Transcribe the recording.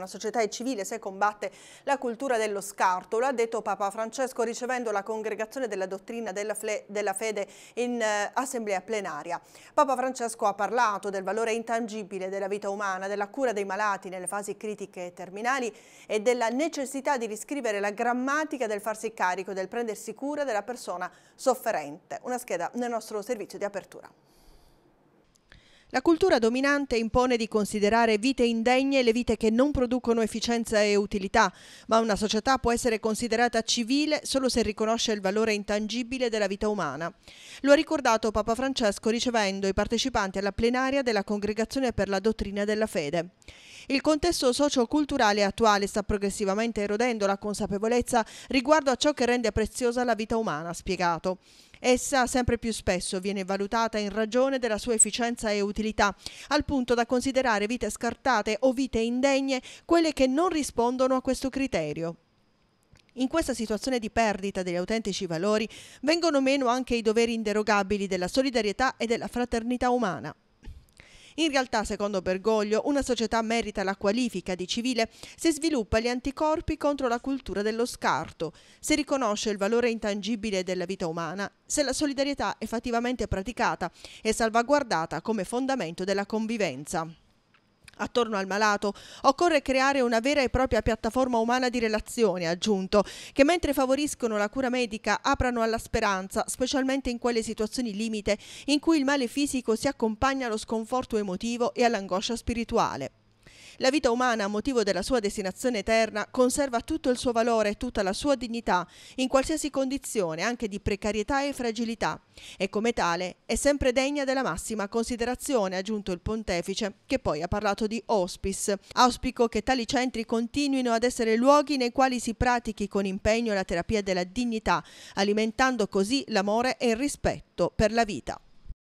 una società civile se combatte la cultura dello scarto. Lo ha detto Papa Francesco ricevendo la congregazione della dottrina della, della fede in eh, assemblea plenaria. Papa Francesco ha parlato del valore intangibile della vita umana, della cura dei malati nelle fasi critiche e terminali e della necessità di riscrivere la grammatica del farsi carico, del prendersi cura della persona sofferente. Una scheda nel nostro servizio di apertura. La cultura dominante impone di considerare vite indegne le vite che non producono efficienza e utilità, ma una società può essere considerata civile solo se riconosce il valore intangibile della vita umana. Lo ha ricordato Papa Francesco ricevendo i partecipanti alla plenaria della Congregazione per la Dottrina della Fede. Il contesto socioculturale attuale sta progressivamente erodendo la consapevolezza riguardo a ciò che rende preziosa la vita umana, ha spiegato. Essa sempre più spesso viene valutata in ragione della sua efficienza e utilità, al punto da considerare vite scartate o vite indegne quelle che non rispondono a questo criterio. In questa situazione di perdita degli autentici valori vengono meno anche i doveri inderogabili della solidarietà e della fraternità umana. In realtà, secondo Bergoglio, una società merita la qualifica di civile se sviluppa gli anticorpi contro la cultura dello scarto, se riconosce il valore intangibile della vita umana, se la solidarietà effettivamente praticata e salvaguardata come fondamento della convivenza attorno al malato. Occorre creare una vera e propria piattaforma umana di relazione, ha aggiunto, che mentre favoriscono la cura medica aprano alla speranza, specialmente in quelle situazioni limite in cui il male fisico si accompagna allo sconforto emotivo e all'angoscia spirituale. La vita umana, a motivo della sua destinazione eterna, conserva tutto il suo valore e tutta la sua dignità, in qualsiasi condizione, anche di precarietà e fragilità, e come tale è sempre degna della massima considerazione, ha aggiunto il pontefice, che poi ha parlato di hospice. Auspico che tali centri continuino ad essere luoghi nei quali si pratichi con impegno la terapia della dignità, alimentando così l'amore e il rispetto per la vita.